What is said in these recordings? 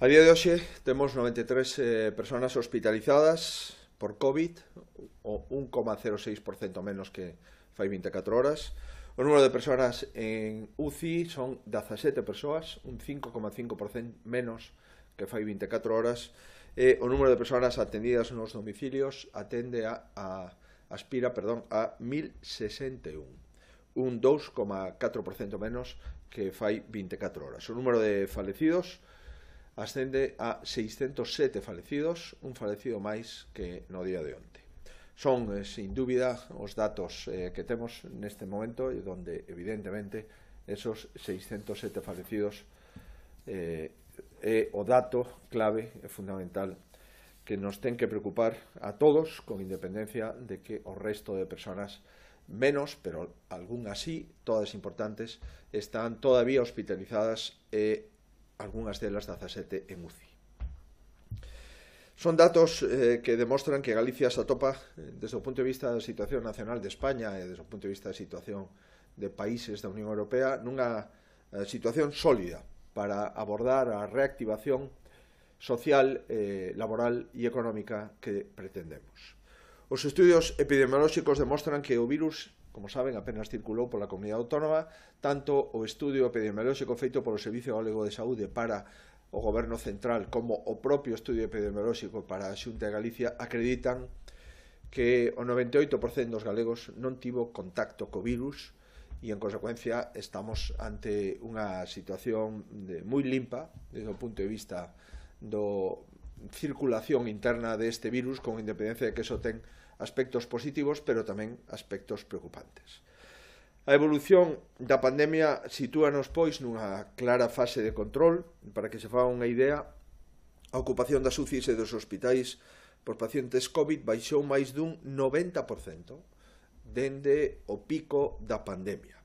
A día de hoxe temos 93 eh, personas hospitalizadas por COVID, o 1,06% menos que fai 24 horas. O número de persoas en UCI son 17 persoas, un 5,5% menos que fai 24 horas. E o número de persoas atendidas nos domicilios atende a, a aspira, perdón, a 1061, un 2,4% menos que fai 24 horas. O número de falecidos ascende a 607 falecidos, un falecido máis que no día de onte. Son, eh, sin dúbida, os datos eh, que temos neste momento e donde, evidentemente, esos 607 falecidos eh, é o dato clave e fundamental que nos ten que preocupar a todos, con independencia de que o resto de personas menos, pero algún así, todas importantes, están todavía hospitalizadas e algunhas delas 17 en UCI. Son datos eh, que demostran que Galicia se atopa, eh, desde o punto de vista da situación nacional de España e desde o punto de vista da situación de países da Unión Europea, nunha eh, situación sólida para abordar a reactivación social, eh, laboral e económica que pretendemos. Os estudios epidemiolóxicos demostran que o virus Como saben, apenas circulou pola comunidade autónoma tanto o estudio epidemiolóxico feito polo Servicio Galego de Saúde para o Goberno Central como o propio estudio epidemiolóxico para a Xunta de Galicia acreditan que o 98% dos galegos non tivo contacto co virus e, en consecuencia, estamos ante unha situación de, moi limpa desde o punto de vista do circulación interna deste virus con independencia de que eso ten aspectos positivos, pero tamén aspectos preocupantes. A evolución da pandemia sitúanos, pois, nunha clara fase de control, para que se faga unha idea, a ocupación das UCIs e dos hospitais por pacientes COVID baixou máis dun 90% dende o pico da pandemia.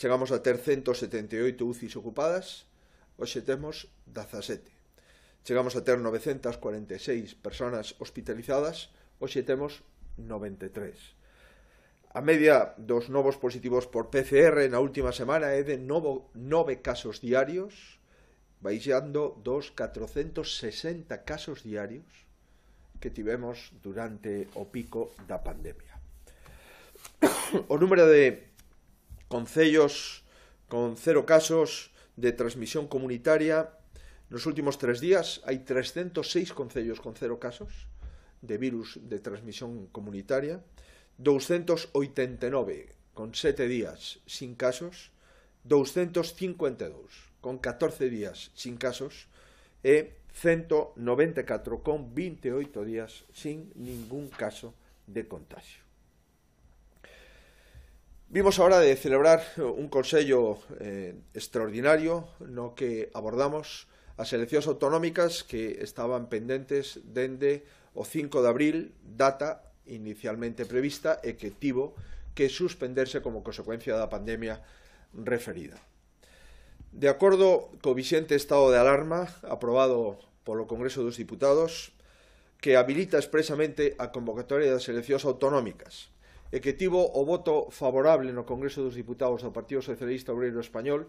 Chegamos a ter 178 UCIs ocupadas, hoxe temos 17. Chegamos a ter 946 persoas hospitalizadas, hoxe temos 93. A media dos novos positivos por PCR na última semana é de novo nove casos diarios, baixando dos 460 casos diarios que tivemos durante o pico da pandemia. O número de concellos con cero casos de transmisión comunitaria nos últimos tres días hai 306 concellos con cero casos, de virus de transmisión comunitaria, 289 con 7 días sin casos, 252 con 14 días sin casos e 194 con 28 días sin ningún caso de contagio. Vimos ahora de celebrar un Consello eh, extraordinario no que abordamos as eleccións autonómicas que estaban pendentes dende o 5 de abril, data inicialmente prevista e que tivo que suspenderse como consecuencia da pandemia referida. De acordo co vixente estado de alarma aprobado polo Congreso dos Diputados, que habilita expresamente a convocatoria das eleccións autonómicas e que tivo o voto favorable no Congreso dos Diputados do Partido Socialista Obreiro Español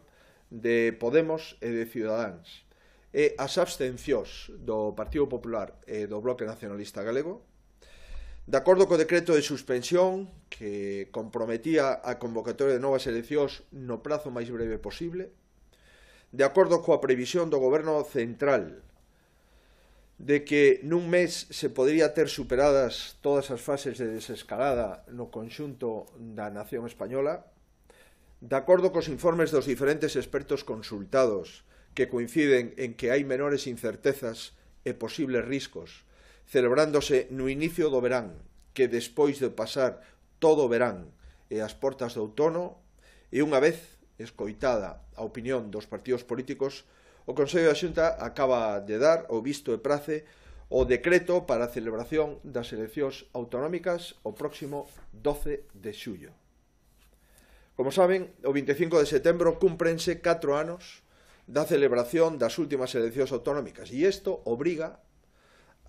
de Podemos e de Ciudadanos e as abstencións do Partido Popular e do Bloque Nacionalista Galego, de acordo co decreto de suspensión que comprometía a convocatoria de novas eleccións no prazo máis breve posible, de acordo coa previsión do Goberno Central de que nun mes se podría ter superadas todas as fases de desescalada no conxunto da nación española, de acordo cos informes dos diferentes expertos consultados que coinciden en que hai menores incertezas e posibles riscos, celebrándose no inicio do verán, que despois de pasar todo o verán e as portas do outono, e unha vez escoitada a opinión dos partidos políticos, o Consello da Xunta acaba de dar o visto e prace o decreto para a celebración das eleccións autonómicas o próximo 12 de xullo. Como saben, o 25 de setembro cúmprense 4 anos da celebración das últimas eleccións autonómicas e isto obriga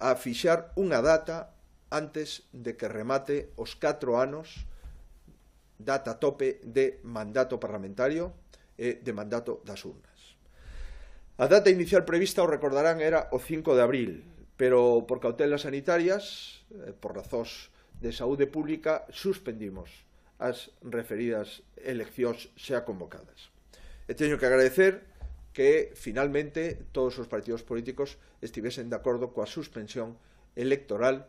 a fixar unha data antes de que remate os 4 anos data tope de mandato parlamentario e de mandato das urnas. A data inicial prevista, o recordarán, era o 5 de abril, pero por cautelas sanitarias, eh, por razóns de saúde pública, suspendimos as referidas eleccións xa convocadas. E teño que agradecer que finalmente todos os partidos políticos estivesen de acordo coa suspensión electoral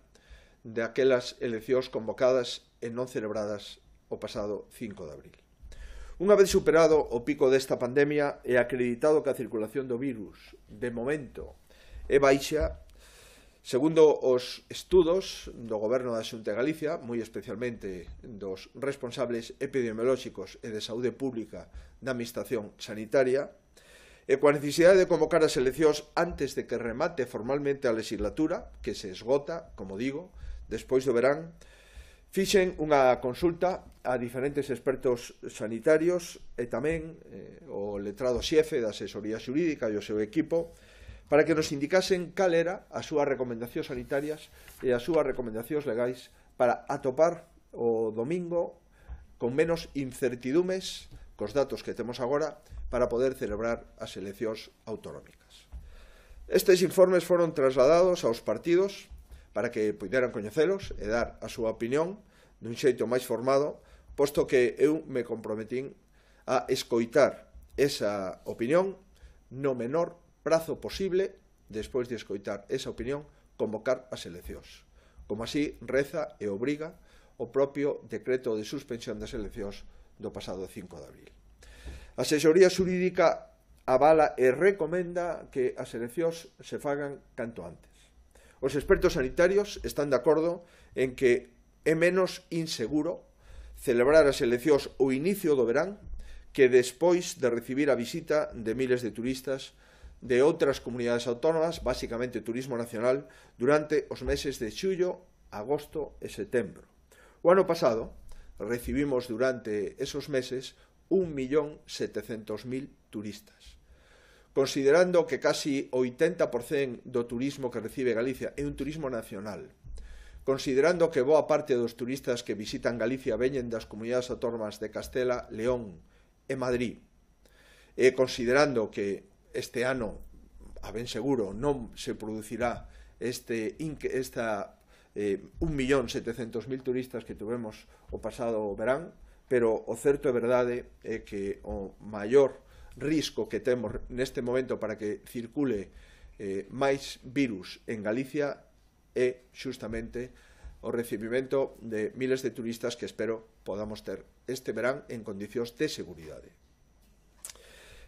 de aquelas eleccións convocadas e non celebradas o pasado 5 de abril. Unha vez superado o pico desta pandemia e acreditado que a circulación do virus, de momento, é baixa, segundo os estudos do Goberno da Xunta de Galicia, moi especialmente dos responsables epidemiolóxicos e de saúde pública da Administración Sanitaria, e coa necesidade de convocar as eleccións antes de que remate formalmente a legislatura, que se esgota, como digo, despois do verán, fixen unha consulta a diferentes expertos sanitarios e tamén eh, o letrado xefe da asesoría xurídica e o seu equipo para que nos indicasen cal era a súa recomendacións sanitarias e as súas recomendacións legais para atopar o domingo con menos incertidumes cos datos que temos agora para poder celebrar as eleccións autonómicas. Estes informes foron trasladados aos partidos para que puderan coñecelos e dar a súa opinión dun xeito máis formado, posto que eu me comprometín a escoitar esa opinión no menor prazo posible despois de escoitar esa opinión convocar as eleccións. Como así reza e obriga o propio decreto de suspensión das eleccións do pasado 5 de abril. A Asesoría Xurídica avala e recomenda que as eleccións se fagan canto antes. Os expertos sanitarios están de acordo en que é menos inseguro celebrar as eleccións o inicio do verán que despois de recibir a visita de miles de turistas de outras comunidades autónomas, basicamente turismo nacional, durante os meses de xullo, agosto e setembro. O ano pasado recibimos durante esos meses 1.700.000 turistas. Considerando que casi 80% do turismo que recibe Galicia é un turismo nacional, considerando que boa parte dos turistas que visitan Galicia veñen das comunidades autónomas de Castela, León e Madrid, e considerando que este ano, a ben seguro, non se producirá este, esta eh, 1.700.000 turistas que tuvemos o pasado verán, pero o certo é verdade é que o maior risco que temos neste momento para que circule eh, máis virus en Galicia é xustamente o recibimento de miles de turistas que espero podamos ter este verán en condicións de seguridade.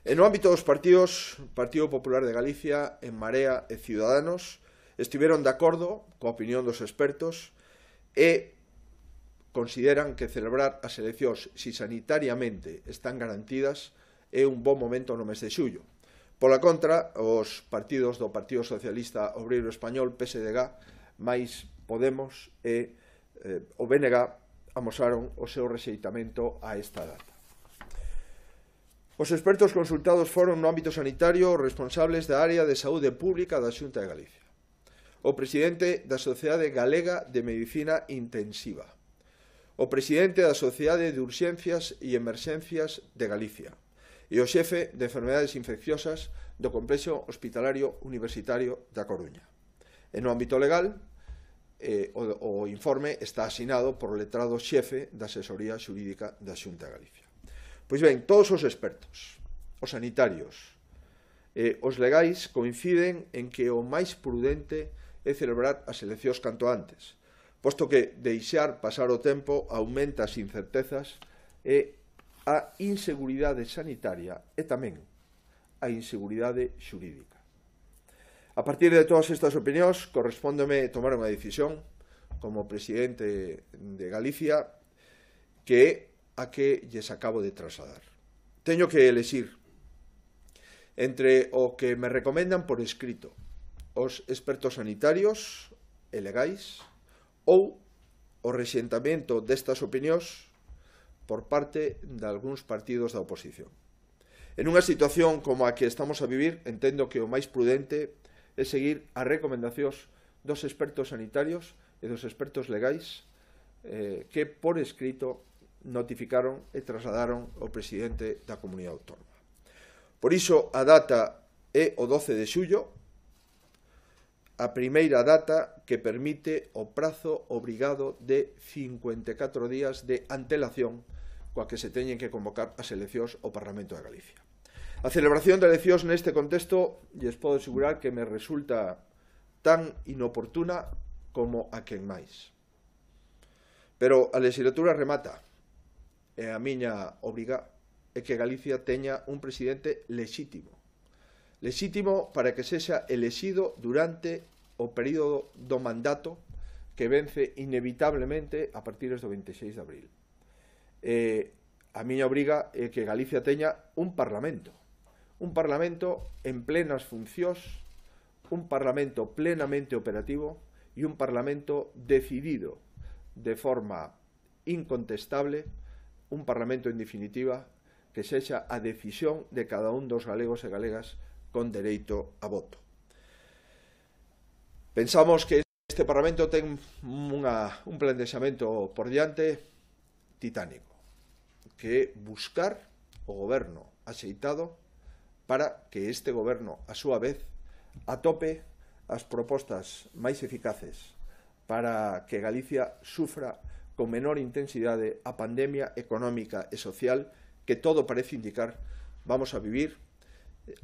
En o ámbito dos partidos, Partido Popular de Galicia, En Marea e Ciudadanos estiveron de acordo coa opinión dos expertos e consideran que celebrar as eleccións si sanitariamente están garantidas é un bon momento no mes de xullo. Pola contra, os partidos do Partido Socialista Obreiro Español, PSDG, máis Podemos e eh, o BNG amosaron o seu rexeitamento a esta data. Os expertos consultados foron no ámbito sanitario responsables da área de saúde pública da Xunta de Galicia. O presidente da Sociedade Galega de Medicina Intensiva, o presidente da Sociedade de Urxencias e Emerxencias de Galicia e o xefe de enfermedades infecciosas do Complexo Hospitalario Universitario da Coruña. En no ámbito legal, eh, o, o informe está asinado por o letrado xefe da Asesoría Xurídica da Xunta de Galicia. Pois ben, todos os expertos, os sanitarios, eh, os legais coinciden en que o máis prudente é celebrar as eleccións canto antes, posto que deixar pasar o tempo aumenta as incertezas e a inseguridade sanitaria e tamén a inseguridade xurídica. A partir de todas estas opinións, correspóndome tomar unha decisión como presidente de Galicia que é a que lles acabo de trasladar. Teño que elexir entre o que me recomendan por escrito os expertos sanitarios e legais, ou o rexentamento destas opinións por parte de algúns partidos da oposición. En unha situación como a que estamos a vivir, entendo que o máis prudente é seguir as recomendacións dos expertos sanitarios e dos expertos legais eh, que por escrito notificaron e trasladaron ao presidente da comunidade autónoma. Por iso, a data é o 12 de xullo, a primeira data que permite o prazo obrigado de 54 días de antelación coa que se teñen que convocar as eleccións ao Parlamento de Galicia. A celebración de eleccións neste contexto es podo asegurar que me resulta tan inoportuna como a quen máis. Pero a legislatura remata e a miña obriga é que Galicia teña un presidente lexítimo, lexítimo para que sexa elexido durante o período do mandato que vence inevitablemente a partir do 26 de abril. Eh, a miña obriga é que Galicia teña un Parlamento, un Parlamento en plenas funcións, un Parlamento plenamente operativo e un Parlamento decidido de forma incontestable, un Parlamento en definitiva que sexa a decisión de cada un dos galegos e galegas con dereito a voto. Pensamos que este Parlamento ten unha, un plantexamento por diante titánico, que é buscar o goberno axeitado para que este goberno, a súa vez, atope as propostas máis eficaces para que Galicia sufra con menor intensidade a pandemia económica e social que todo parece indicar vamos a vivir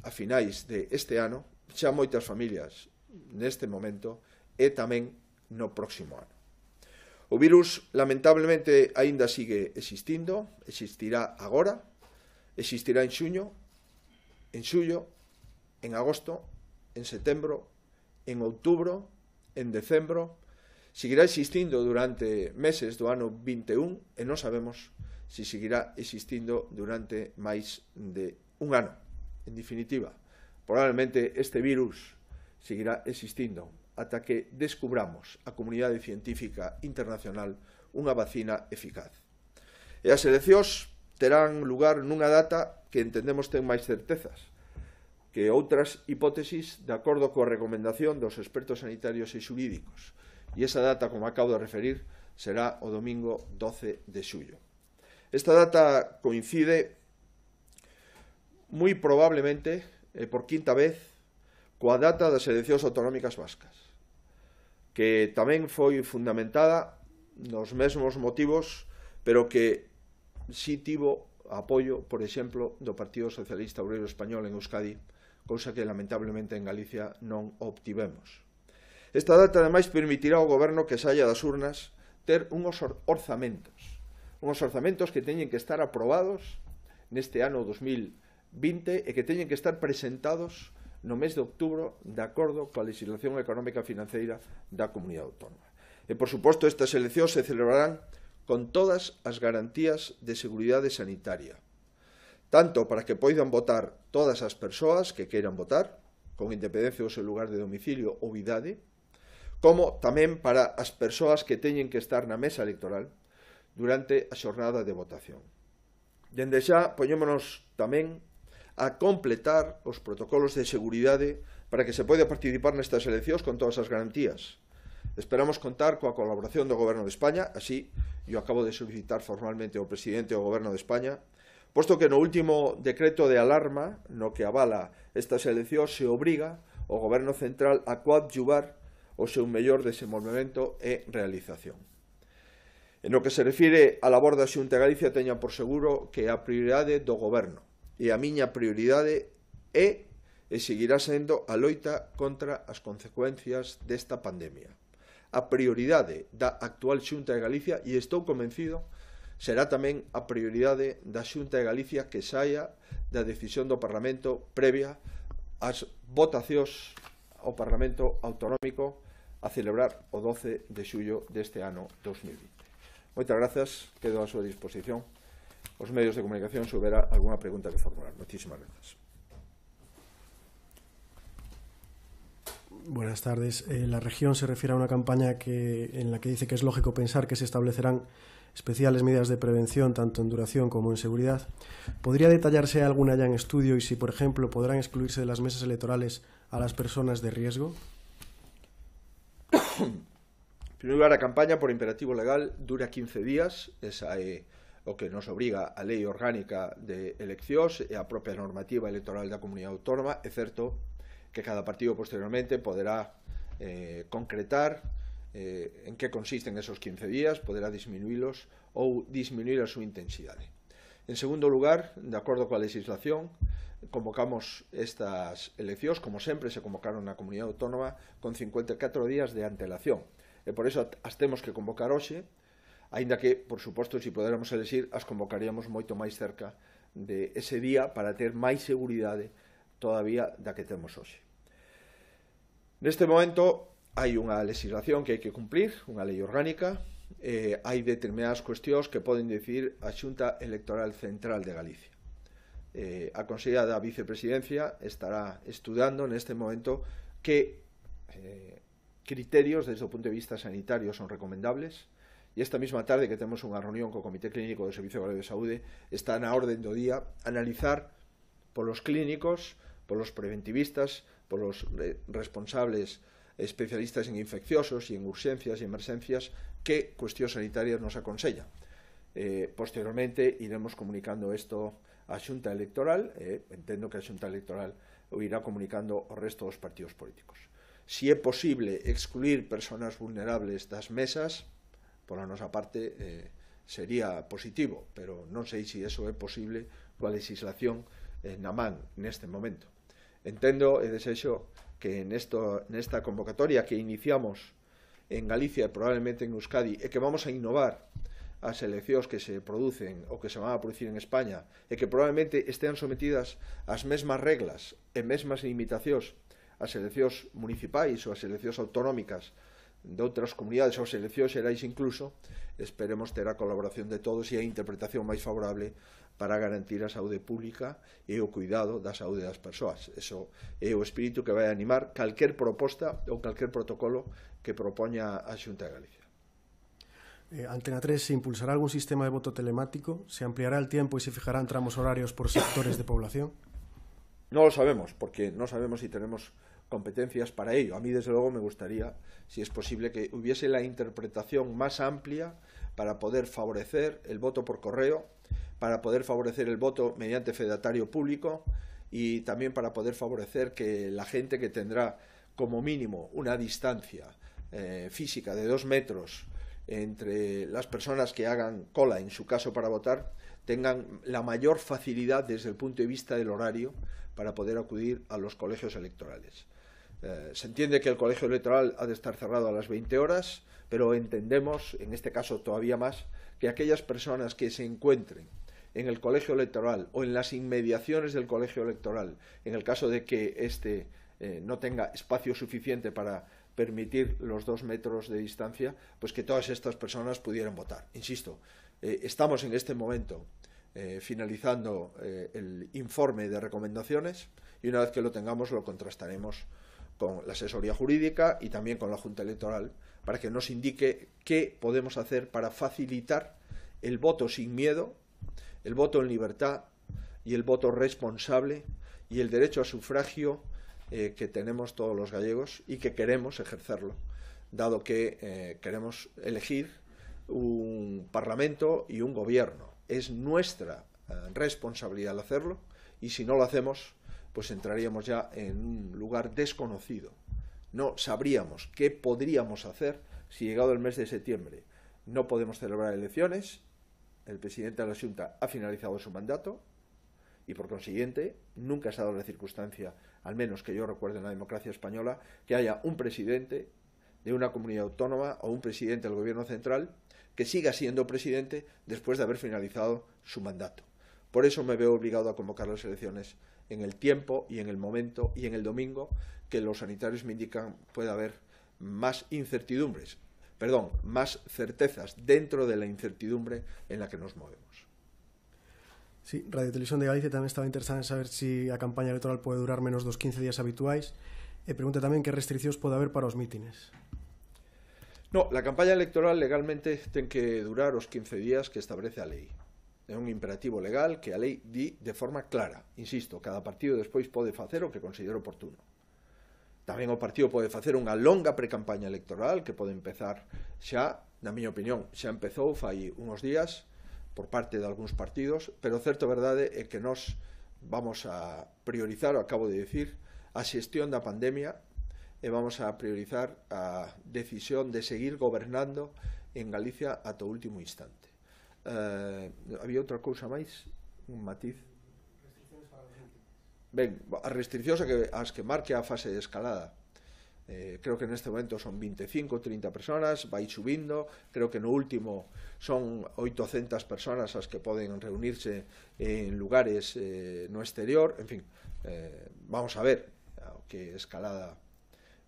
a finais de este ano xa moitas familias neste momento e tamén no próximo ano. O virus, lamentablemente, aínda sigue existindo, existirá agora, existirá en xuño, en xullo, en agosto, en setembro, en outubro, en decembro, seguirá existindo durante meses do ano 21 e non sabemos se seguirá existindo durante máis de un ano. En definitiva, probablemente este virus seguirá existindo ata que descubramos a comunidade científica internacional unha vacina eficaz. E as eleccións terán lugar nunha data que entendemos ten máis certezas que outras hipótesis de acordo coa recomendación dos expertos sanitarios e xurídicos. E esa data, como acabo de referir, será o domingo 12 de xullo. Esta data coincide moi probablemente eh, por quinta vez coa data das eleccións autonómicas vascas, que tamén foi fundamentada nos mesmos motivos, pero que sí tivo apoio, por exemplo, do Partido Socialista Obrero Español en Euskadi, cousa que lamentablemente en Galicia non obtivemos. Esta data, ademais, permitirá ao goberno que saia das urnas ter unhos orzamentos, unhos orzamentos que teñen que estar aprobados neste ano 2020 e que teñen que estar presentados no mes de outubro de acordo coa legislación económica financeira da comunidade autónoma. E, por suposto, estas eleccións se celebrarán con todas as garantías de seguridade sanitaria, tanto para que poidan votar todas as persoas que queiran votar, con independencia do seu lugar de domicilio ou idade, como tamén para as persoas que teñen que estar na mesa electoral durante a xornada de votación. Dende xa, poñémonos tamén a completar os protocolos de seguridade para que se poida participar nestas eleccións con todas as garantías. Esperamos contar coa colaboración do Goberno de España, así eu acabo de solicitar formalmente ao presidente do Goberno de España, posto que no último decreto de alarma no que avala estas eleccións se obriga o Goberno Central a coadjuvar o seu mellor desenvolvemento e realización. En o que se refire á labor da Xunta de Galicia, teña por seguro que a prioridade do Goberno e a miña prioridade é e seguirá sendo a loita contra as consecuencias desta pandemia. A prioridade da actual Xunta de Galicia, e estou convencido, será tamén a prioridade da Xunta de Galicia que saia da decisión do Parlamento previa ás votacións ao Parlamento Autonómico a celebrar o 12 de xullo deste ano 2020. Moitas grazas, quedo a súa disposición los medios de comunicación si hubiera alguna pregunta que formular. Muchísimas gracias. Buenas tardes. Eh, la región se refiere a una campaña que, en la que dice que es lógico pensar que se establecerán especiales medidas de prevención tanto en duración como en seguridad. ¿Podría detallarse alguna ya en estudio y si, por ejemplo, podrán excluirse de las mesas electorales a las personas de riesgo? En primer lugar, la campaña por imperativo legal dura 15 días. Esa, eh, o que nos obriga a Lei Orgánica de Eleccións e a propia normativa electoral da Comunidade Autónoma, é certo que cada partido posteriormente poderá eh, concretar eh, en que consisten esos 15 días, poderá disminuílos ou disminuir a súa intensidade. En segundo lugar, de acordo coa legislación, convocamos estas eleccións, como sempre se convocaron na Comunidade Autónoma, con 54 días de antelación. E por iso as temos que convocar hoxe, aínda que, por suposto, se poderamos elexir, as convocaríamos moito máis cerca de ese día para ter máis seguridade todavía da que temos hoxe. Neste momento hai unha legislación que hai que cumplir, unha lei orgánica, eh, hai determinadas cuestións que poden decidir a Xunta Electoral Central de Galicia. Eh, a Consella da Vicepresidencia estará estudando neste momento que eh, criterios desde o punto de vista sanitario son recomendables, E esta mesma tarde que temos unha reunión co Comité Clínico do Servicio Galego de Saúde, está na orden do día analizar polos clínicos, polos preventivistas, polos eh, responsables especialistas en infecciosos e en urxencias e emerxencias que cuestións sanitarias nos aconsella. Eh, posteriormente iremos comunicando isto á xunta electoral, eh, entendo que a xunta electoral o irá comunicando o resto dos partidos políticos. Si é posible excluir persoas vulnerables das mesas, a nosa parte eh, sería positivo, pero non sei se iso é posible coa legislación eh, na man neste momento. Entendo e desexo que nesto, nesta convocatoria que iniciamos en Galicia e probablemente en Euskadi e que vamos a innovar as eleccións que se producen ou que se van a producir en España e que probablemente estean sometidas ás mesmas reglas e mesmas limitacións as eleccións municipais ou as eleccións autonómicas de outras comunidades ou seleccións xerais incluso, esperemos ter a colaboración de todos e a interpretación máis favorable para garantir a saúde pública e o cuidado da saúde das persoas. Eso é o espírito que vai animar calquer proposta ou calquer protocolo que propoña a Xunta de Galicia. Eh, Antena 3 se impulsará algún sistema de voto telemático, se ampliará el tiempo e se fijarán tramos horarios por sectores de población. No lo sabemos, porque no sabemos si tenemos competencias para ello. A mí, desde luego, me gustaría, si es posible, que hubiese la interpretación más amplia para poder favorecer el voto por correo, para poder favorecer el voto mediante fedatario público y también para poder favorecer que la gente que tendrá como mínimo una distancia eh, física de dos metros entre las personas que hagan cola, en su caso para votar, tengan la mayor facilidad desde el punto de vista del horario para poder acudir a los colegios electorales. Eh, se entiende que el colegio electoral ha de estar cerrado a las 20 horas, pero entendemos, en este caso todavía más, que aquellas personas que se encuentren en el colegio electoral o en las inmediaciones del colegio electoral, en el caso de que éste eh, no tenga espacio suficiente para permitir los dos metros de distancia, pues que todas estas personas pudieran votar. Insisto, eh, estamos en este momento finalizando el informe de recomendaciones y una vez que lo tengamos lo contrastaremos con la asesoría jurídica y también con la Junta Electoral, para que nos indique qué podemos hacer para facilitar el voto sin miedo, el voto en libertad y el voto responsable y el derecho a sufragio eh, que tenemos todos los gallegos y que queremos ejercerlo, dado que eh, queremos elegir un parlamento y un gobierno. Es nuestra eh, responsabilidad hacerlo y si no lo hacemos, pues entraríamos ya en un lugar desconocido. No sabríamos qué podríamos hacer si llegado el mes de septiembre no podemos celebrar elecciones, el presidente de la Junta ha finalizado su mandato y por consiguiente nunca ha dado la circunstancia, al menos que yo recuerde en la democracia española, que haya un presidente de una comunidad autónoma o un presidente del gobierno central que siga siendo presidente después de haber finalizado su mandato. Por eso me veo obligado a convocar las elecciones en el tiempo y en el momento y en el domingo que los sanitarios me indican puede haber más incertidumbres, perdón, más certezas dentro de la incertidumbre en la que nos movemos. Sí, Radio Televisión de Galicia también estaba interesada en saber si la campaña electoral puede durar menos dos 15 días habituais eh, pregunta también qué restricciones puede haber para los mítines. No, la campaña electoral legalmente tiene que durar los 15 días que establece la ley. É un imperativo legal que a lei di de forma clara. Insisto, cada partido despois pode facer o que considero oportuno. Tamén o partido pode facer unha longa precampaña electoral que pode empezar xa, na miña opinión, xa empezou fai unos días por parte de algúns partidos, pero certo verdade é que nós vamos a priorizar, o acabo de dicir, a xestión da pandemia e vamos a priorizar a decisión de seguir gobernando en Galicia ata o último instante eh, había outra cousa máis, un matiz. Ben, as restriccións que, as que marque a fase de escalada. Eh, creo que neste momento son 25, ou 30 personas, vai subindo, creo que no último son 800 personas as que poden reunirse en lugares eh, no exterior, en fin, eh, vamos a ver o que escalada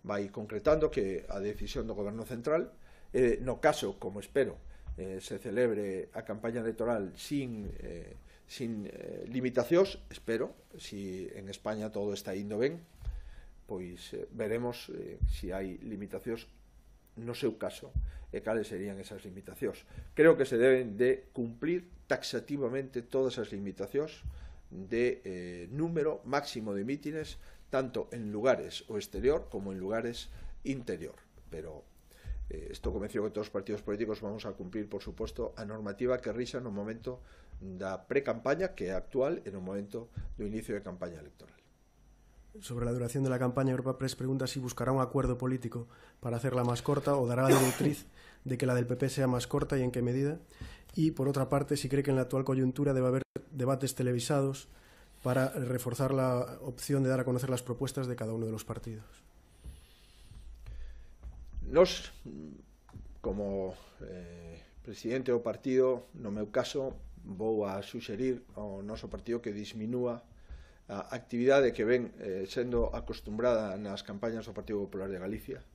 vai concretando que a decisión do goberno central, eh, no caso, como espero, eh, se celebre a campaña electoral sin, eh, sin eh, limitacións, espero, si en España todo está indo ben, pois eh, veremos eh, si hai limitacións no seu caso e cales serían esas limitacións. Creo que se deben de cumplir taxativamente todas as limitacións de eh, número máximo de mítines tanto en lugares o exterior como en lugares interior, pero Eh, Estoy convencido que todos los partidos políticos vamos a cumplir, por supuesto, a normativa que risa en un momento de pre-campaña que actual en un momento de inicio de campaña electoral. Sobre la duración de la campaña, Europa Press pregunta si buscará un acuerdo político para hacerla más corta o dará la directriz de que la del PP sea más corta y en qué medida. Y, por otra parte, si cree que en la actual coyuntura debe haber debates televisados para reforzar la opción de dar a conocer las propuestas de cada uno de los partidos. Nos, como eh, presidente do partido, no meu caso, vou a suxerir ao noso partido que disminúa a actividade que ven eh, sendo acostumbrada nas campañas do Partido Popular de Galicia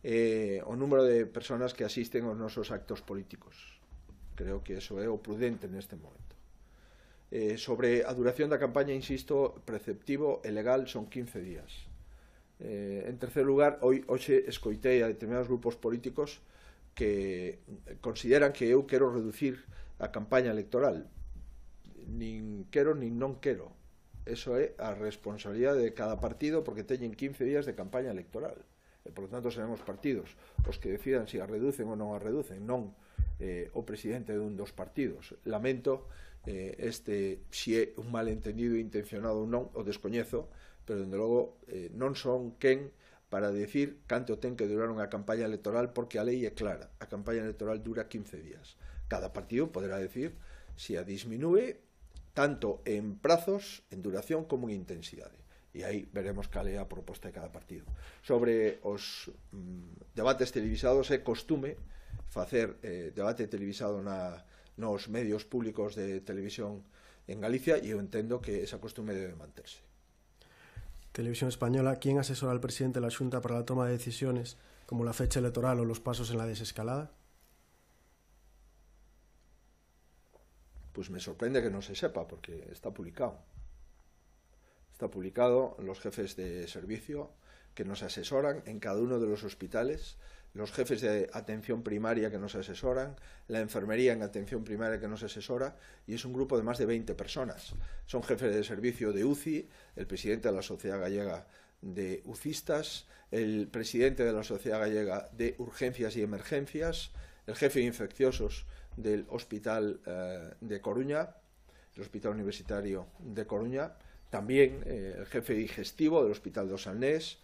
eh, o número de personas que asisten aos nosos actos políticos. Creo que eso é o prudente neste momento. Eh, sobre a duración da campaña, insisto, preceptivo e legal son 15 días Eh, en terceiro lugar, hoy, hoxe escoitei a determinados grupos políticos que consideran que eu quero reducir a campaña electoral. Nin quero, nin non quero. Eso é a responsabilidade de cada partido porque teñen 15 días de campaña electoral. E, por lo tanto, serán os partidos os que decidan se si a reducen ou non a reducen, non eh, o presidente dun dos partidos. Lamento eh, este, se si é un malentendido intencionado ou non, o descoñezo, pero dende logo eh, non son quen para decir canto ten que durar unha campaña electoral porque a lei é clara, a campaña electoral dura 15 días. Cada partido poderá decir se a disminúe tanto en prazos, en duración como en intensidade. E aí veremos cal é a proposta de cada partido. Sobre os mm, debates televisados é costume facer eh, debate televisado na, nos medios públicos de televisión en Galicia e eu entendo que esa costume debe manterse. Televisión Española, ¿quién asesora al presidente de la Junta para la toma de decisiones, como la fecha electoral o los pasos en la desescalada? Pues me sorprende que no se sepa, porque está publicado. Está publicado los jefes de servicio que nos asesoran en cada uno de los hospitales los jefes de atención primaria que nos asesoran, la enfermería en atención primaria que nos asesora, y es un grupo de más de 20 personas. Son jefes de servicio de UCI, el presidente de la Sociedad Gallega de UCISTAS, el presidente de la Sociedad Gallega de Urgencias y Emergencias, el jefe de infecciosos del Hospital eh, de Coruña, el Hospital Universitario de Coruña, también eh, el jefe digestivo del Hospital de Osanés,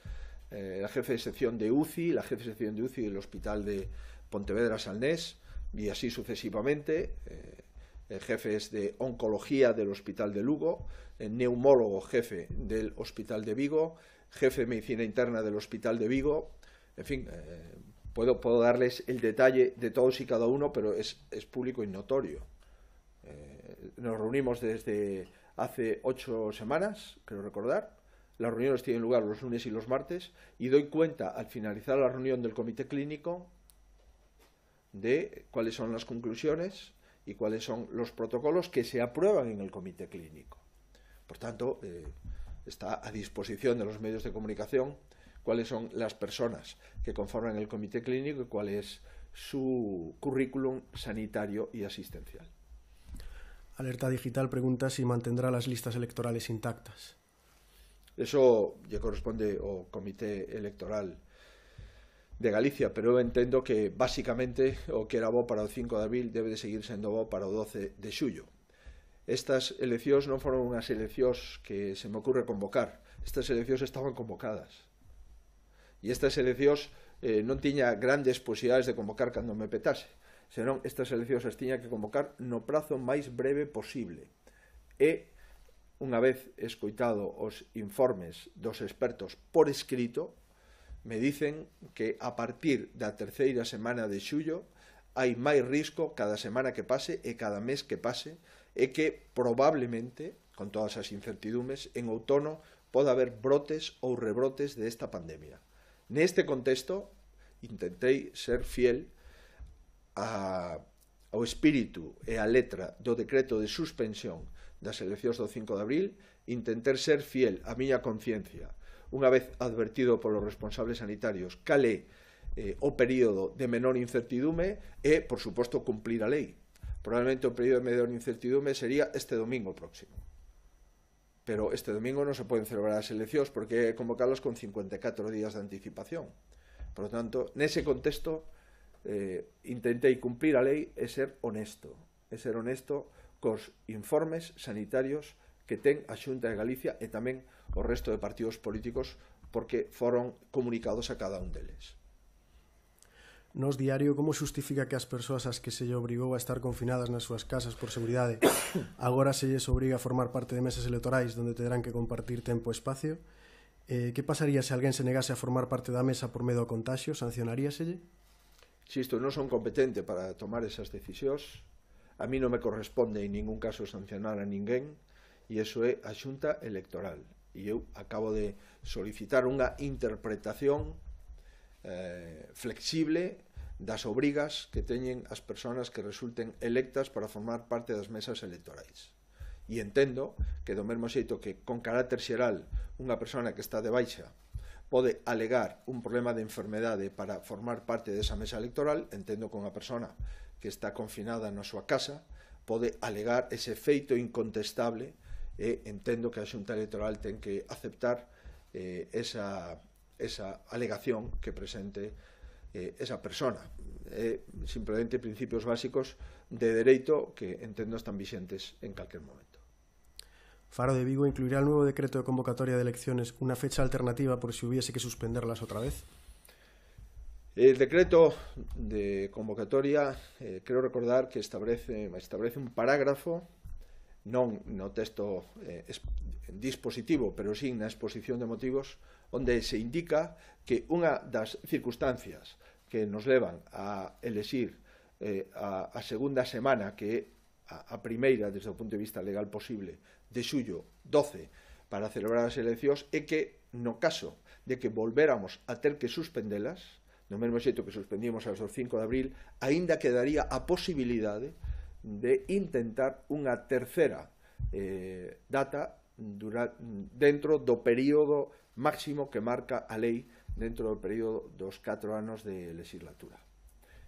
eh, la jefe de sección de UCI, la jefe de sección de UCI del Hospital de Pontevedra Salnés, y así sucesivamente, eh, jefes de oncología del Hospital de Lugo, neumólogo jefe del Hospital de Vigo, jefe de medicina interna del Hospital de Vigo, en fin, eh, puedo, puedo darles el detalle de todos y cada uno, pero es, es público y notorio. nos reunimos desde hace ocho semanas, creo recordar, las reuniones tienen lugar los lunes y los martes y doy cuenta al finalizar la reunión del comité clínico de cuáles son las conclusiones y cuáles son los protocolos que se aprueban en el comité clínico. Por tanto, eh, está a disposición de los medios de comunicación cuáles son las personas que conforman el comité clínico y cuál es su currículum sanitario y asistencial. Alerta Digital pregunta si mantendrá las listas electorales intactas. Eso lle corresponde ao Comité Electoral de Galicia, pero eu entendo que basicamente o que era bo para o 5 de abril debe de seguir sendo bo para o 12 de xullo. Estas eleccións non foron unhas eleccións que se me ocurre convocar. Estas eleccións estaban convocadas. E estas eleccións eh, non tiña grandes posibilidades de convocar cando me petase, senón estas eleccións as tiña que convocar no prazo máis breve posible. E unha vez escoitado os informes dos expertos por escrito, me dicen que a partir da terceira semana de xullo hai máis risco cada semana que pase e cada mes que pase e que probablemente, con todas as incertidumes, en outono poda haber brotes ou rebrotes desta pandemia. Neste contexto, intentei ser fiel a, ao espírito e a letra do decreto de suspensión das eleccións do 5 de abril, intentar ser fiel á miña conciencia. Unha vez advertido polos responsables sanitarios cal é eh, o período de menor incertidume e, por suposto, cumplir a lei. Probablemente o período de menor incertidume sería este domingo próximo. Pero este domingo non se poden celebrar as eleccións porque convocalas con 54 días de anticipación. Por lo tanto, nese contexto, eh, intentei cumplir a lei e ser honesto. E ser honesto cos informes sanitarios que ten a Xunta de Galicia e tamén o resto de partidos políticos porque foron comunicados a cada un deles. Nos diario, como xustifica que as persoas ás que se lle obrigou a estar confinadas nas súas casas por seguridade agora se lles obriga a formar parte de mesas electorais onde terán que compartir tempo e espacio? Eh, que pasaría se alguén se negase a formar parte da mesa por medo ao contagio? Sancionaríaselle? Si isto non son competente para tomar esas decisións A mí non me corresponde en ningún caso sancionar a ninguén e iso é a xunta electoral. E eu acabo de solicitar unha interpretación eh, flexible das obrigas que teñen as persoas que resulten electas para formar parte das mesas electorais. E entendo que do mesmo xeito que con carácter xeral unha persona que está de baixa pode alegar un problema de enfermedade para formar parte desa mesa electoral, entendo que unha persona que está confinada na súa casa, pode alegar ese feito incontestable e entendo que a Xunta Electoral ten que aceptar eh, esa, esa alegación que presente eh, esa persona. Eh, simplemente principios básicos de dereito que entendo están vixentes en calquer momento. Faro de Vigo incluirá el nuevo decreto de convocatoria de elecciones una fecha alternativa por si hubiese que suspenderlas otra vez? El decreto de convocatoria, eh, creo recordar que establece, establece un parágrafo, non no texto eh, es, dispositivo, pero sí na exposición de motivos, onde se indica que unha das circunstancias que nos levan a elexir eh, a, a segunda semana, que é a, a primeira desde o punto de vista legal posible, de xullo 12, para celebrar as eleccións, é que no caso de que volvéramos a ter que suspendelas, no mesmo xeito que suspendimos aos 5 de abril, aínda quedaría a posibilidade de intentar unha terceira eh, data dura, dentro do período máximo que marca a lei dentro do período dos 4 anos de legislatura.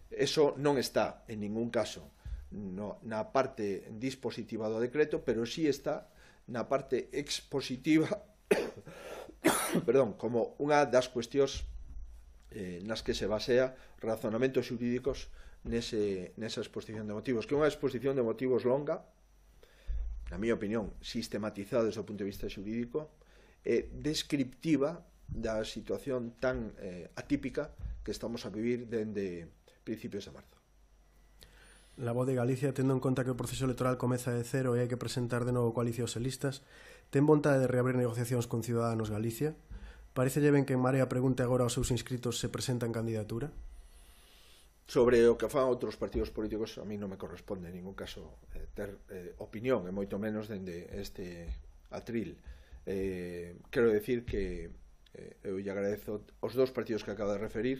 Eso non está en ningún caso no, na parte dispositiva do decreto, pero sí está na parte expositiva perdón, como unha das cuestións eh, nas que se basea razonamentos xurídicos nese, nesa exposición de motivos, que é unha exposición de motivos longa, na miña opinión, sistematizada desde o punto de vista xurídico, é descriptiva da situación tan eh, atípica que estamos a vivir dende principios de marzo. La voz de Galicia, tendo en conta que o proceso electoral comeza de cero e hai que presentar de novo coalicións e listas, ten vontade de reabrir negociacións con Ciudadanos Galicia? Parece lle ben que en Marea pregunte agora aos seus inscritos se presentan candidatura? Sobre o que fan outros partidos políticos, a mí non me corresponde en ningún caso eh, ter eh, opinión, e moito menos dende este atril. Eh, quero decir que eh, eu lle agradezo os dous partidos que acaba de referir,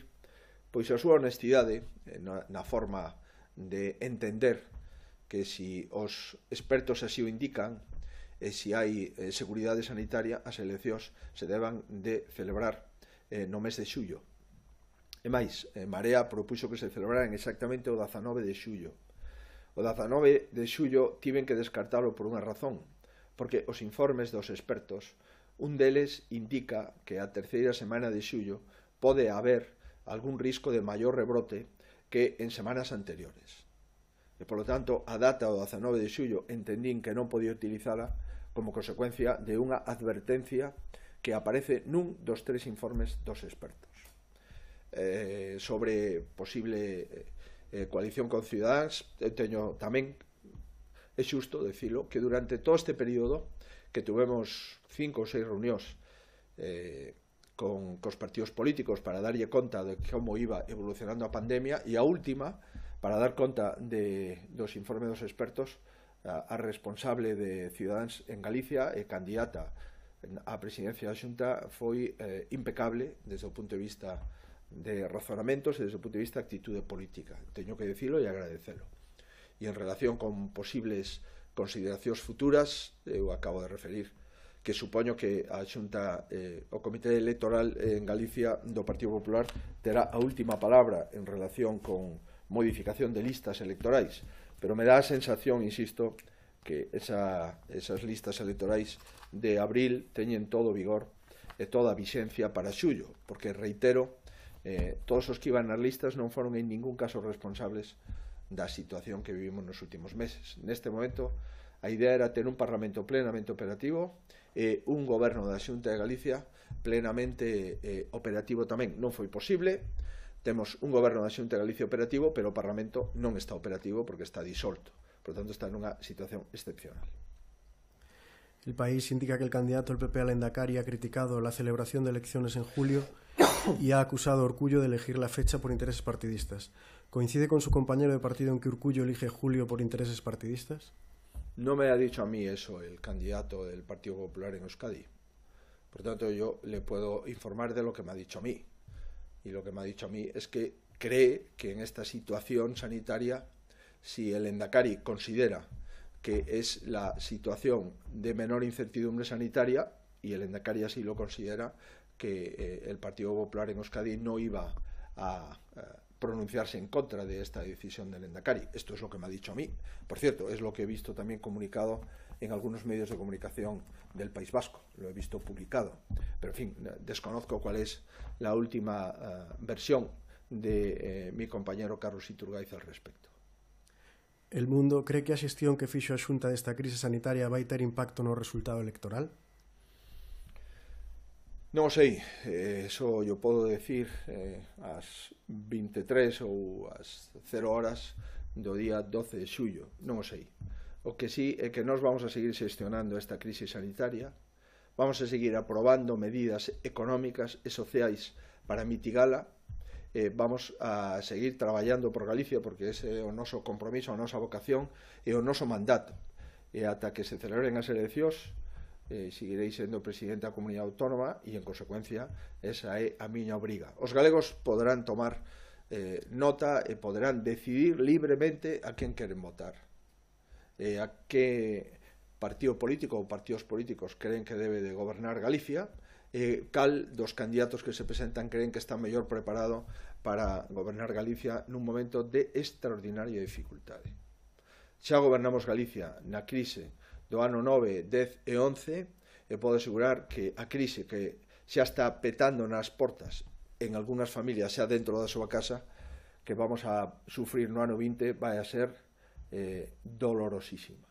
pois a súa honestidade eh, na, na forma de entender que si os expertos así o indican, e se hai eh, seguridade sanitaria, as eleccións se deban de celebrar eh, no mes de xullo. E máis, eh, Marea propuxo que se celebraran exactamente o 19 de xullo. O 19 de xullo tiven que descartalo por unha razón, porque os informes dos expertos, un deles indica que a terceira semana de xullo pode haber algún risco de maior rebrote que en semanas anteriores e polo tanto a data do 19 de xullo entendín que non podía utilizala como consecuencia de unha advertencia que aparece nun dos tres informes dos expertos eh, sobre posible eh, coalición con Ciudadanos eh, teño tamén é xusto decilo que durante todo este período que tuvemos cinco ou seis reunións eh, con cos partidos políticos para darlle conta de como iba evolucionando a pandemia e a última para dar conta de, dos informes dos expertos a, responsable de Ciudadans en Galicia e candidata á presidencia da Xunta foi eh, impecable desde o punto de vista de razonamentos e desde o punto de vista de actitude política. Teño que decirlo e agradecelo. E en relación con posibles consideracións futuras, eu acabo de referir que supoño que a Xunta eh, o Comité Electoral en Galicia do Partido Popular terá a última palabra en relación con modificación de listas electorais Pero me dá a sensación, insisto, que esa, esas listas electorais de abril teñen todo vigor e toda a vixencia para xullo, porque, reitero, eh, todos os que iban nas listas non foron en ningún caso responsables da situación que vivimos nos últimos meses. Neste momento, a idea era ter un Parlamento plenamente operativo e un goberno da Xunta de Galicia plenamente eh, operativo tamén. Non foi posible, Tenemos un gobierno nacional de Galicia operativo, pero el Parlamento no está operativo porque está disolto. Por lo tanto, está en una situación excepcional. El país indica que el candidato del PP al Endacari ha criticado la celebración de elecciones en julio y ha acusado a Orcullo de elegir la fecha por intereses partidistas. ¿Coincide con su compañero de partido en que Urcullo elige julio por intereses partidistas? No me ha dicho a mí eso el candidato del Partido Popular en Euskadi. Por tanto, yo le puedo informar de lo que me ha dicho a mí y lo que me ha dicho a mí es que cree que en esta situación sanitaria, si el Endacari considera que es la situación de menor incertidumbre sanitaria, y el Endacari así lo considera, que eh, el Partido Popular en Euskadi no iba a, a eh, pronunciarse en contra de esta decisión del Endacari. Esto es lo que me ha dicho a mí. Por cierto, es lo que he visto también comunicado en algunos medios de comunicación del País Vasco. Lo he visto publicado. Pero, en fin, desconozco cuál es la última uh, versión de eh, mi compañero Carlos Iturgaiz al respecto. El mundo cree que a xestión que fixo a Xunta desta crise sanitaria vai ter impacto no resultado electoral? Non sei, eh, eso yo podo decir eh, as 23 ou as 0 horas do día 12 de xullo, non sei. O que sí é que nós vamos a seguir xestionando esta crise sanitaria, vamos a seguir aprobando medidas económicas e sociais para mitigala, eh, vamos a seguir traballando por Galicia porque ese é o noso compromiso, a nosa vocación e o noso mandato. E ata que se celebren as eleccións, eh, seguirei sendo presidente da Comunidade Autónoma e, en consecuencia, esa é a miña obriga. Os galegos poderán tomar eh, nota e poderán decidir libremente a quen queren votar eh, a que partido político ou partidos políticos creen que debe de gobernar Galicia, eh, cal dos candidatos que se presentan creen que está mellor preparado para gobernar Galicia nun momento de extraordinaria dificultade. Xa gobernamos Galicia na crise do ano 9, 10 e 11 e podo asegurar que a crise que xa está petando nas portas en algunhas familias xa dentro da súa casa que vamos a sufrir no ano 20 vai a ser eh, dolorosísima.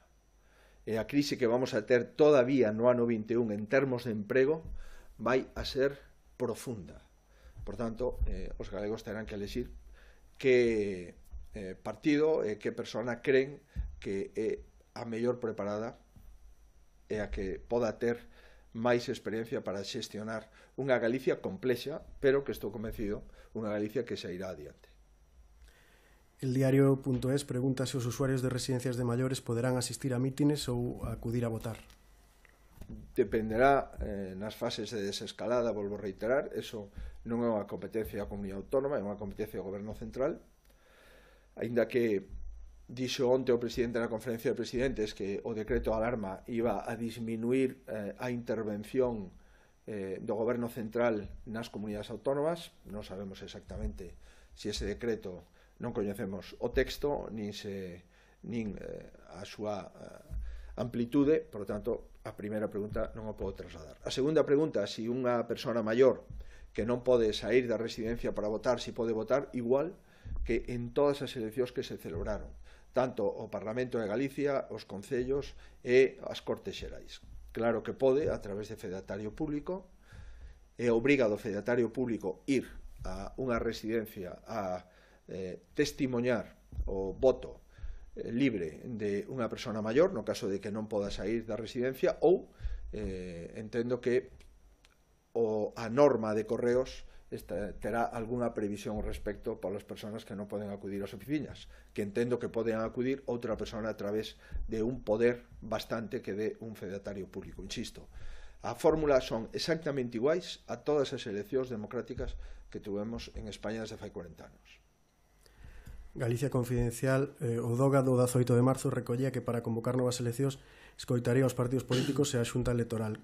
E a crise que vamos a ter todavía no ano 21 en termos de emprego vai a ser profunda. Por tanto, eh, os galegos terán que elegir que eh, partido e que persona creen que é a mellor preparada e a que poda ter máis experiencia para xestionar unha Galicia complexa, pero que estou convencido, unha Galicia que se irá adiante. El diario.es pregunta se os usuarios de residencias de maiores poderán asistir a mítines ou acudir a votar. Dependerá eh, nas fases de desescalada, volvo a reiterar, eso non é unha competencia da comunidade autónoma, é unha competencia do goberno central, aínda que dixo onte o presidente da Conferencia de Presidentes que o decreto de alarma iba a disminuir eh, a intervención eh, do goberno central nas comunidades autónomas, non sabemos exactamente se si ese decreto non coñecemos o texto nin se nin eh, a súa eh, amplitude, por tanto, a primeira pregunta non o podo trasladar. A segunda pregunta, se si unha persona maior que non pode sair da residencia para votar, se pode votar igual que en todas as eleccións que se celebraron, tanto o Parlamento de Galicia, os concellos e as Cortes Xerais. Claro que pode a través de fedatario público, e obriga do fedatario público ir a unha residencia a eh, testimoñar o voto eh, libre de unha persona maior, no caso de que non poda sair da residencia, ou eh, entendo que o, a norma de correos esta, terá algunha previsión respecto para as persoas que non poden acudir ás oficinas, que entendo que poden acudir outra persona a través de un poder bastante que dé un fedatario público, insisto. A fórmula son exactamente iguais a todas as eleccións democráticas que tuvemos en España desde fai 40 anos. Galicia Confidencial eh, o Doga do 18 de marzo recollía que para convocar novas eleccións escoitaría os partidos políticos e a xunta electoral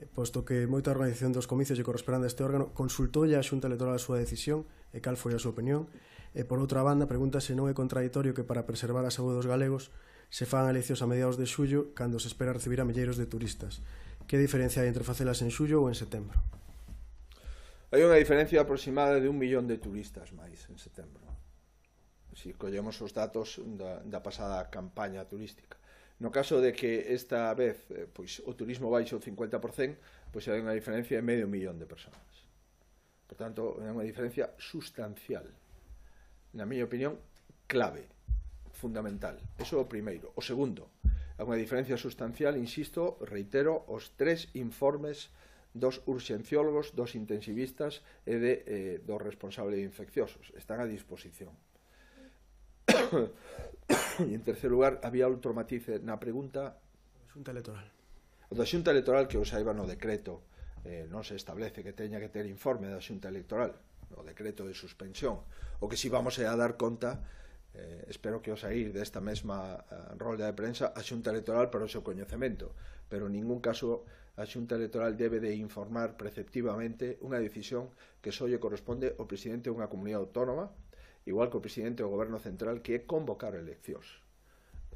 eh, posto que moita organización dos comicios lle corresponde a este órgano consultoulle a xunta electoral a súa decisión e cal foi a súa opinión e por outra banda pregunta se non é contradictorio que para preservar a saúde dos galegos se fan eleccións a mediados de xullo cando se espera recibir a milleiros de turistas que diferencia hai entre facelas en xullo ou en setembro? Hai unha diferencia aproximada de un millón de turistas máis en setembro se collemos os datos da, da pasada campaña turística. No caso de que esta vez eh, pois, o turismo baixe o 50%, pois hai unha diferencia de medio millón de persoas. Por tanto, é unha diferencia sustancial. Na miña opinión, clave, fundamental. Eso é o primeiro. O segundo, é unha diferencia sustancial, insisto, reitero, os tres informes dos urxenciólogos, dos intensivistas e de, eh, dos responsables de infecciosos. Están a disposición e en terceiro lugar, había outro matiz na pregunta... Xunta electoral. O da xunta electoral que o saiba no decreto eh, non se establece que teña que ter informe da xunta electoral, o decreto de suspensión. O que si vamos a dar conta eh, espero que os sair desta mesma eh, rolda de prensa a xunta electoral para o seu coñecemento pero en ningún caso a xunta electoral debe de informar preceptivamente unha decisión que só lle corresponde ao presidente dunha comunidade autónoma igual que o presidente do goberno central que é convocar eleccións.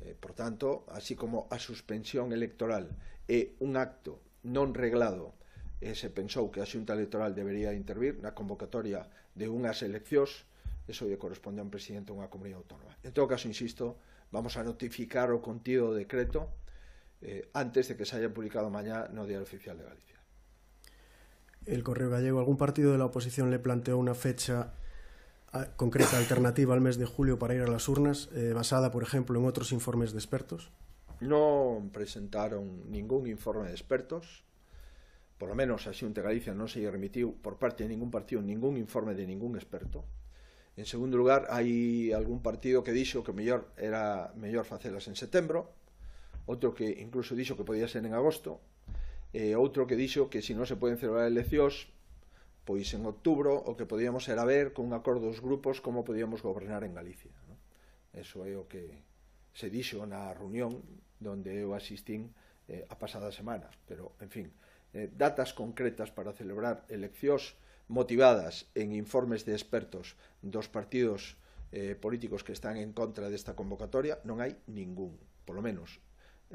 Eh, por tanto, así como a suspensión electoral é un acto non reglado e se pensou que a xunta electoral debería intervir na convocatoria de unhas eleccións, eso lle corresponde a un presidente dunha comunidade autónoma. En todo caso, insisto, vamos a notificar o contido do decreto eh, antes de que se haya publicado mañá no Diario Oficial de Galicia. El Correo Gallego, algún partido de la oposición le planteou unha fecha concreta alternativa al mes de julio para ir a las urnas, eh, basada, por ejemplo, en otros informes de expertos? Non presentaron ningún informe de expertos, por lo menos a Xunta Galicia non se remitiu por parte de ningún partido ningún informe de ningún experto. En segundo lugar, hai algún partido que dixo que mellor era mellor facelas en setembro, outro que incluso dixo que podía ser en agosto, e eh, outro que dixo que se si non se poden celebrar eleccións pois en outubro o que podíamos era ver con un acordo dos grupos como podíamos gobernar en Galicia. Non? Eso é o que se dixo na reunión donde eu asistín eh, a pasada semana, pero, en fin, eh, datas concretas para celebrar eleccións motivadas en informes de expertos dos partidos eh, políticos que están en contra desta convocatoria non hai ningún, polo menos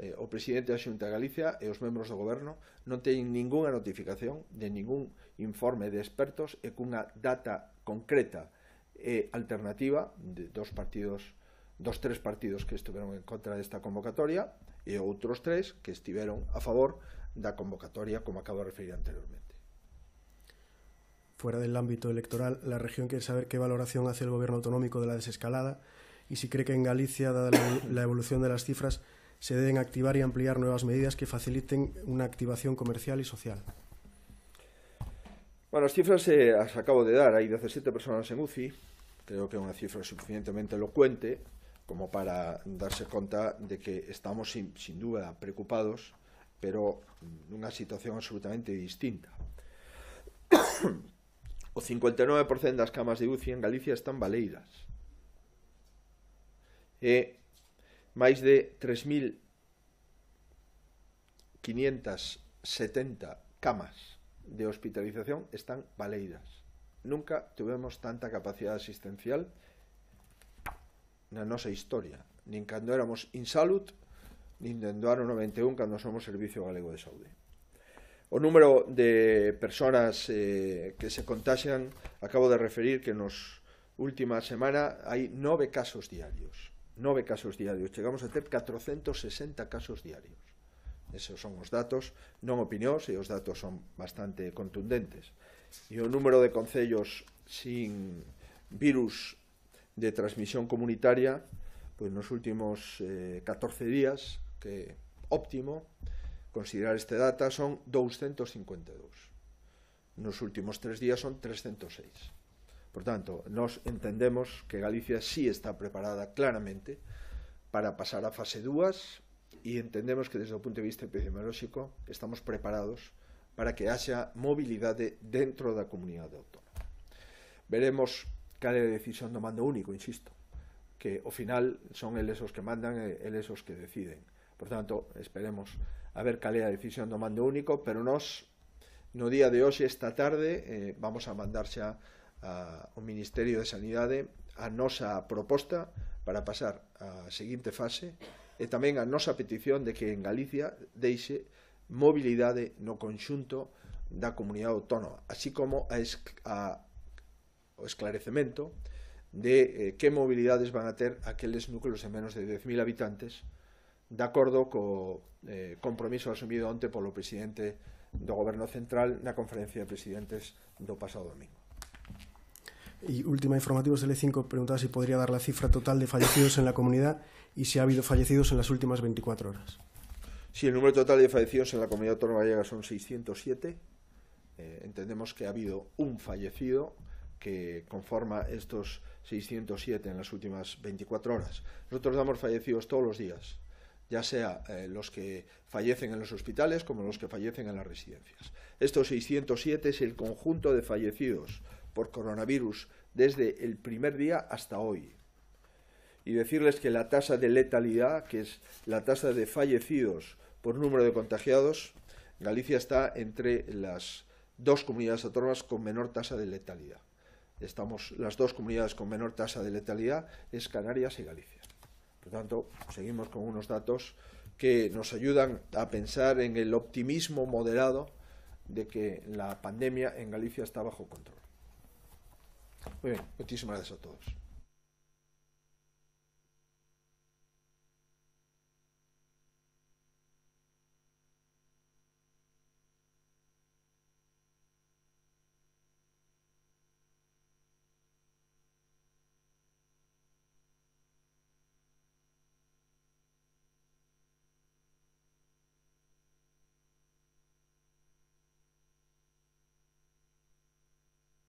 eh, o presidente da Xunta de Galicia e os membros do goberno non teñen ningunha notificación de ningún informe de expertos e cunha data concreta e alternativa de dos partidos dos tres partidos que estiveron en contra desta convocatoria e outros tres que estiveron a favor da convocatoria como acabo de referir anteriormente. Fuera del ámbito electoral, la región quiere saber qué valoración hace el gobierno autonómico de la desescalada y si cree que en Galicia, dada la, la evolución de las cifras, se deben activar y ampliar nuevas medidas que faciliten una activación comercial y social. Bueno, as cifras eh, as acabo de dar. Hai 17 personas en UCI. Creo que é unha cifra suficientemente elocuente como para darse conta de que estamos, sin, sin dúda, preocupados, pero nunha situación absolutamente distinta. o 59% das camas de UCI en Galicia están baleiras. E eh, máis de 3.570 camas de hospitalización están valeidas. Nunca tivemos tanta capacidade asistencial na nosa historia, nin cando éramos insalud, nin dendo ano 91 cando somos Servicio Galego de Saúde. O número de persoas eh, que se contaxan, acabo de referir que nos última semana hai nove casos diarios. 9 casos diarios, chegamos a ter 460 casos diarios. Esos son os datos, non opinións, e os datos son bastante contundentes. E o número de concellos sin virus de transmisión comunitaria, pois nos últimos eh, 14 días, que óptimo considerar este data, son 252. Nos últimos tres días son 306. Por tanto, nós entendemos que Galicia sí está preparada claramente para pasar a fase 2 e entendemos que desde o punto de vista epidemiolóxico estamos preparados para que haxa mobilidade dentro da comunidade autónoma. Veremos cal é a decisión do mando único, insisto, que ao final son eles os que mandan e eles os que deciden. Por tanto, esperemos a ver cal é a decisión do mando único, pero nós no día de hoxe, esta tarde, eh, vamos a mandar xa a, o Ministerio de Sanidade a nosa proposta para pasar á seguinte fase e tamén a nosa petición de que en Galicia deixe mobilidade no conxunto da comunidade autónoma, así como a, a, o esclarecemento de eh, que mobilidades van a ter aqueles núcleos de menos de 10.000 habitantes de acordo co eh, compromiso asumido onte polo presidente do Goberno Central na conferencia de presidentes do pasado domingo. Y última informativa, se L5 preguntaba si podría dar la cifra total de fallecidos en la comunidad y si ha habido fallecidos en las últimas 24 horas. Si el número total de fallecidos en la comunidad autónoma gallega son 607. Eh, entendemos que ha habido un fallecido que conforma estos 607 en las últimas 24 horas. Nosotros damos fallecidos todos los días, ya sea eh, los que fallecen en los hospitales como los que fallecen en las residencias. Estos 607 es el conjunto de fallecidos por coronavirus desde el primer día hasta hoy. Y decirles que la tasa de letalidad, que es la tasa de fallecidos por número de contagiados, Galicia está entre las dos comunidades autónomas con menor tasa de letalidad. Estamos las dos comunidades con menor tasa de letalidad es Canarias y Galicia. Por tanto, seguimos con unos datos que nos ayudan a pensar en el optimismo moderado de que la pandemia en Galicia está bajo control. Muy bien, muchísimas gracias a todos.